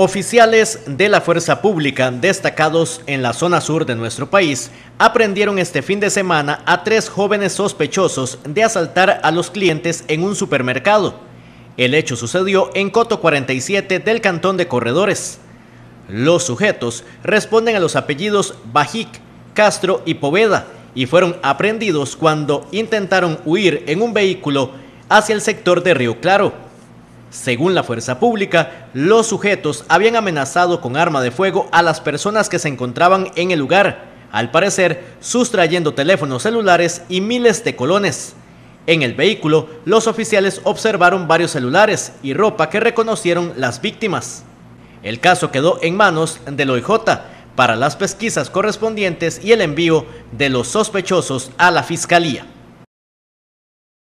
Oficiales de la fuerza pública destacados en la zona sur de nuestro país aprendieron este fin de semana a tres jóvenes sospechosos de asaltar a los clientes en un supermercado. El hecho sucedió en Coto 47 del Cantón de Corredores. Los sujetos responden a los apellidos Bajic, Castro y Poveda y fueron aprendidos cuando intentaron huir en un vehículo hacia el sector de Río Claro. Según la fuerza pública, los sujetos habían amenazado con arma de fuego a las personas que se encontraban en el lugar, al parecer sustrayendo teléfonos celulares y miles de colones. En el vehículo, los oficiales observaron varios celulares y ropa que reconocieron las víctimas. El caso quedó en manos del OIJ para las pesquisas correspondientes y el envío de los sospechosos a la Fiscalía.